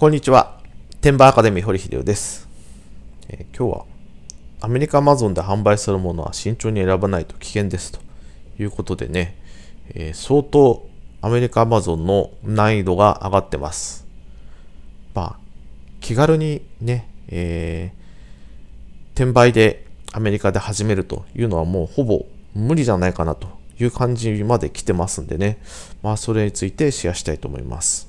こんにちは。テンバーアカデミー堀秀夫です、えー、今日はアメリカアマゾンで販売するものは慎重に選ばないと危険ですということでね、えー、相当アメリカアマゾンの難易度が上がってます。まあ、気軽にね、えー、転売でアメリカで始めるというのはもうほぼ無理じゃないかなという感じまで来てますんでね、まあそれについてシェアしたいと思います。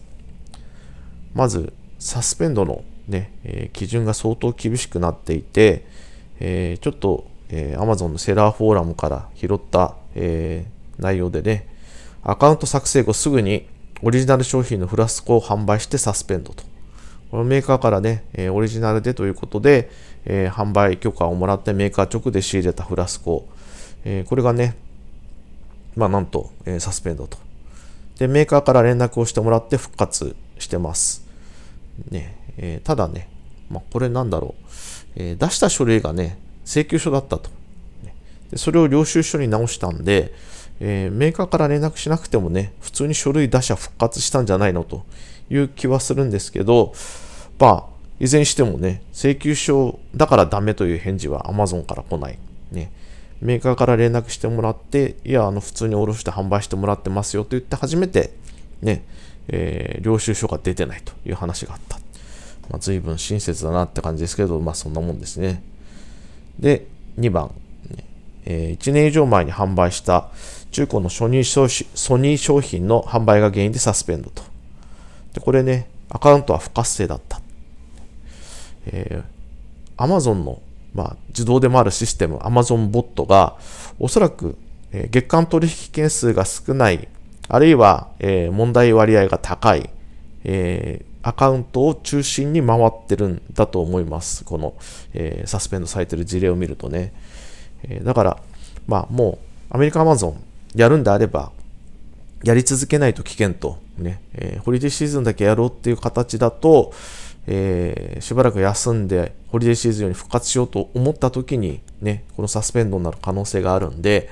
まず、サスペンドのね、えー、基準が相当厳しくなっていて、えー、ちょっと、えー、Amazon のセラーフォーラムから拾った、えー、内容でね、アカウント作成後すぐにオリジナル商品のフラスコを販売してサスペンドと。このメーカーからね、えー、オリジナルでということで、えー、販売許可をもらってメーカー直で仕入れたフラスコ、えー、これがね、まあなんと、えー、サスペンドと。で、メーカーから連絡をしてもらって復活してます。ね、えー、ただね、まあ、これなんだろう、えー、出した書類がね、請求書だったと。でそれを領収書に直したんで、えー、メーカーから連絡しなくてもね、普通に書類出し復活したんじゃないのという気はするんですけど、まあ、いずれにしてもね、請求書だからダメという返事は Amazon から来ない。ね、メーカーから連絡してもらって、いや、あの、普通に卸して販売してもらってますよと言って初めて、ね、えー、領収書が出てないという話があった。まあ、随分親切だなって感じですけど、まあそんなもんですね。で、2番、えー、1年以上前に販売した中古のソニー商ソニー商品の販売が原因でサスペンドと。で、これね、アカウントは不活性だった。えー、Amazon の、まあ、自動でもあるシステム、Amazon ボットが、おそらく、えー、月間取引件数が少ないあるいは、えー、問題割合が高い、えー、アカウントを中心に回ってるんだと思います。この、えー、サスペンドされてる事例を見るとね。えだから、まあもうアメリカアマゾンやるんであれば、やり続けないと危険と、ね、えホリデーシーズンだけやろうっていう形だと、えー、しばらく休んで、ホリデーシーズンより復活しようと思った時に、ね、このサスペンドになる可能性があるんで、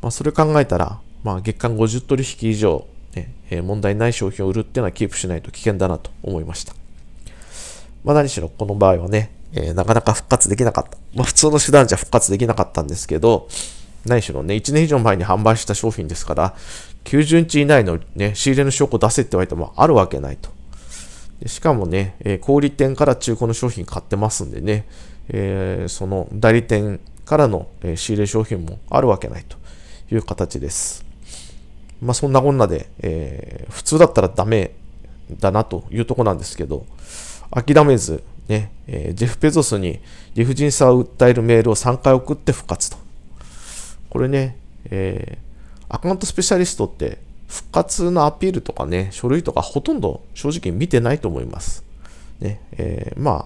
まあ、それ考えたら、まあ、月間50取引以上、ねえ問題ない商品を売るっていうのはキープしないと危険だなと思いました。まあ、何しろこの場合はね、えー、なかなか復活できなかった。まあ、普通の手段じゃ復活できなかったんですけど、何しろね、1年以上前に販売した商品ですから、90日以内の、ね、仕入れの証拠出せって言われてもあるわけないと。でしかもね、えー、小売店から中古の商品買ってますんでね、えー、その代理店からの、え仕入れ商品もあるわけないという形です。まあ、そんなこんなで、えー、普通だったらダメだなというとこなんですけど、諦めず、ね、えー、ジェフ・ペゾスに理不尽さを訴えるメールを3回送って復活と。これね、えー、アカウントスペシャリストって復活のアピールとかね、書類とかほとんど正直見てないと思います。ね、えー、まあ、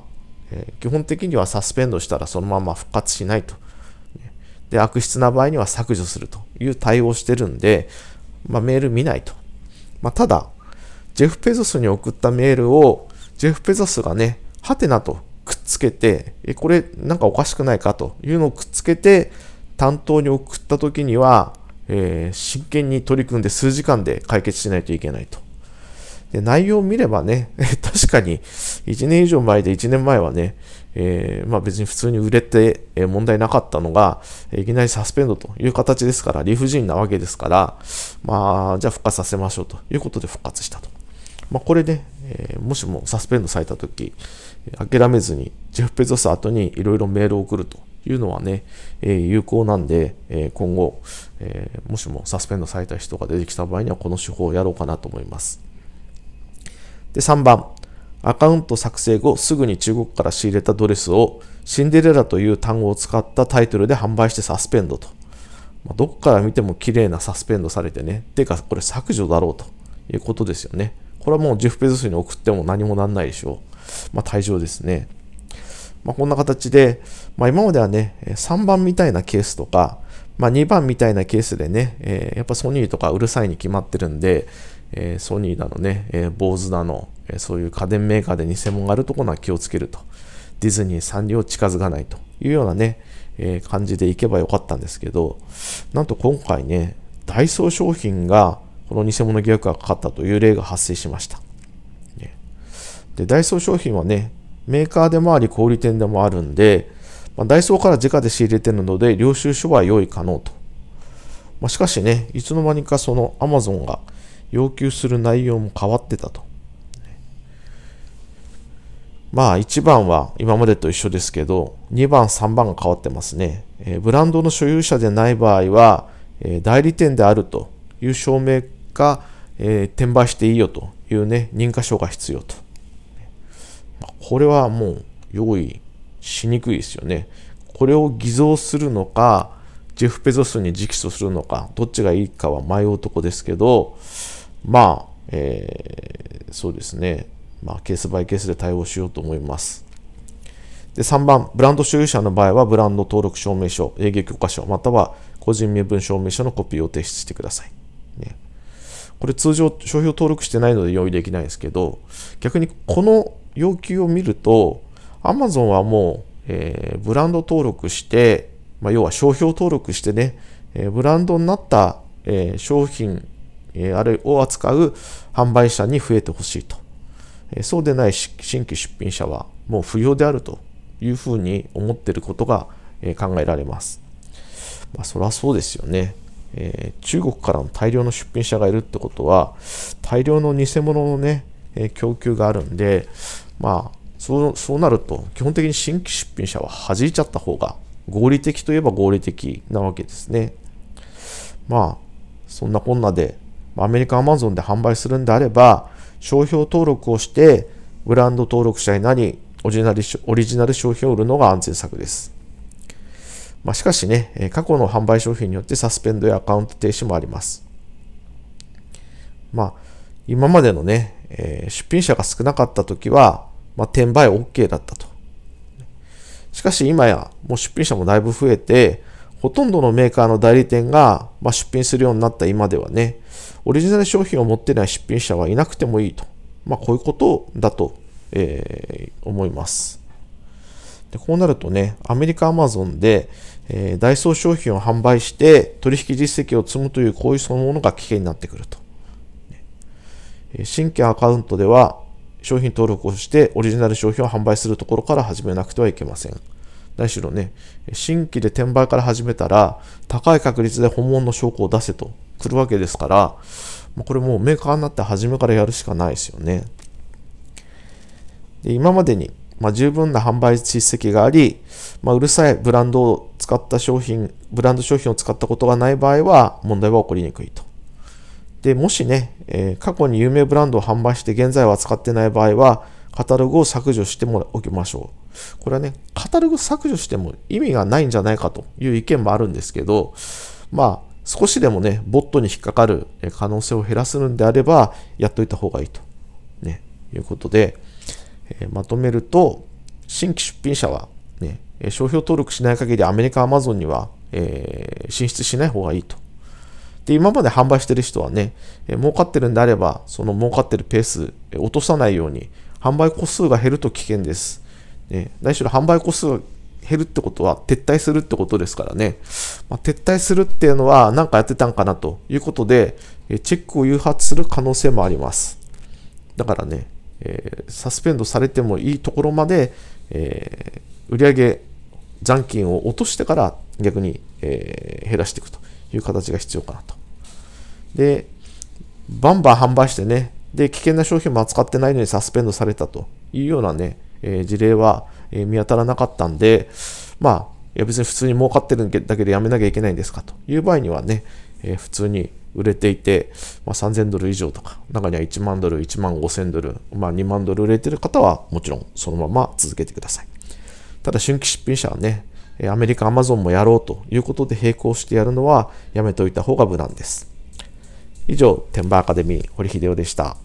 えー、基本的にはサスペンドしたらそのまま復活しないと。で、悪質な場合には削除するという対応してるんで、まあ、メール見ないと。まあ、ただ、ジェフ・ペゾスに送ったメールを、ジェフ・ペゾスがね、ハテナとくっつけて、え、これなんかおかしくないかというのをくっつけて、担当に送った時には、えー、真剣に取り組んで数時間で解決しないといけないと。で、内容を見ればね、確かに1年以上前で1年前はね、えー、まあ、別に普通に売れて、え問題なかったのが、いきなりサスペンドという形ですから、理不尽なわけですから、まあ、じゃあ復活させましょうということで復活したと。まあ、これで、えー、もしもサスペンドされたとき、諦めずに、ジェフ・ペゾス後にいろいろメールを送るというのはね、えー、有効なんで、えー、今後、えー、もしもサスペンドされた人が出てきた場合には、この手法をやろうかなと思います。で、3番。アカウント作成後すぐに中国から仕入れたドレスをシンデレラという単語を使ったタイトルで販売してサスペンドと。まあ、どっから見ても綺麗なサスペンドされてね。てか、これ削除だろうということですよね。これはもうジェフ・ペズスに送っても何もなんないでしょう。まあ、退場ですね。まあ、こんな形で、まあ、今まではね、3番みたいなケースとか、まあ、2番みたいなケースでね、えー、やっぱソニーとかうるさいに決まってるんで、えー、ソニーだのね、えー、坊主だの、えそういう家電メーカーで偽物があるところは気をつけると。ディズニーサンリオ近づかないというようなね、えー、感じでいけばよかったんですけど、なんと今回ね、ダイソー商品がこの偽物疑惑がかかったという例が発生しました。ね、でダイソー商品はね、メーカーでもあり小売店でもあるんで、まあ、ダイソーから直で仕入れてるので、領収書は用意可能と。まあ、しかしね、いつの間にかその Amazon が要求する内容も変わってたと。まあ1番は今までと一緒ですけど、2番、3番が変わってますね。えー、ブランドの所有者でない場合は、えー、代理店であるという証明か、えー、転売していいよというね、認可証が必要と。これはもう用意しにくいですよね。これを偽造するのか、ジェフ・ペゾスに直訴するのか、どっちがいいかは迷うとこですけど、まあ、えー、そうですね。まあ、ケースバイケースで対応しようと思います。で3番、ブランド所有者の場合は、ブランド登録証明書、営業許可書、または個人身分証明書のコピーを提出してください。ね、これ通常、商標登録してないので用意できないですけど、逆にこの要求を見ると、Amazon はもう、えー、ブランド登録して、まあ、要は商標登録してね、えー、ブランドになった、えー、商品、えあれを扱う販売者に増えてほしいと。そうでない新規出品者はもう不要であるというふうに思っていることが考えられます。まあ、そりゃそうですよね。えー、中国からの大量の出品者がいるってことは、大量の偽物のね、え供給があるんで、まあ、そうそうなると、基本的に新規出品者は弾いちゃった方が合理的といえば合理的なわけですね。まあ、そんなこんなで、アメリカ・アマゾンで販売するんであれば、商標登録をして、ブランド登録者になり、オリジナルオリジナル商品を売るのが安全策です。まあ、しかしね、過去の販売商品によってサスペンドやアカウント停止もあります。まあ、今までのね、え出品者が少なかった時は、まあ、転売 OK だったと。しかし今や、もう出品者もだいぶ増えて、ほとんどのメーカーの代理店が、ま出品するようになった今ではね、オリジナル商品を持ってない出品者はいなくてもいいと。まあ、こういうことだと、えー、思います。でこうなるとね、アメリカアマゾンで、えー、ダイソー商品を販売して取引実績を積むという行為そのものが危険になってくると。新規アカウントでは商品登録をしてオリジナル商品を販売するところから始めなくてはいけません。何しろね、新規で転売から始めたら高い確率で本物の証拠を出せと来るわけですから、これもうメーカーになって初めからやるしかないですよね。で今までに、まあ、十分な販売実績があり、まあ、うるさいブランドを使った商品、ブランド商品を使ったことがない場合は問題は起こりにくいと。で、もしね、えー、過去に有名ブランドを販売して現在は使ってない場合は、カタログを削除してもおきましょう。これはね、カタログ削除しても意味がないんじゃないかという意見もあるんですけど、まあ、少しでもね、ボットに引っかかる可能性を減らすのであれば、やっといた方がいいと、ね、いうことで、えー、まとめると、新規出品者は、ね、商標登録しない限りアメリカ、アマゾンには、えー、進出しない方がいいと。で、今まで販売してる人はね、えー、儲かってるんであれば、その儲かってるペース、え落とさないように、販売個数が減ると危険です。ね、何しろ販売個数減るってことは撤退するってことですからね、まあ、撤退するっていうのは何かやってたんかなということで、えチェックを誘発する可能性もあります。だからね、えー、サスペンドされてもいいところまで、えー、売上残金を落としてから逆に、えー、減らしていくという形が必要かなと。で、バンバン販売してね、で、危険な商品も扱ってないのにサスペンドされたというようなね、えー、事例は、え見当たらなかったんで、まあ、いや別に普通に儲かってるだけでやめなきゃいけないんですかという場合にはね、えー、普通に売れていて、まあ、3000ドル以上とか、中には1万ドル、1万5000ドル、まあ、2万ドル売れてる方はもちろんそのまま続けてください。ただ春季出品者はね、アメリカ、アマゾンもやろうということで並行してやるのはやめておいた方が無難です。以上、テンバーアカデミー、堀秀夫でした。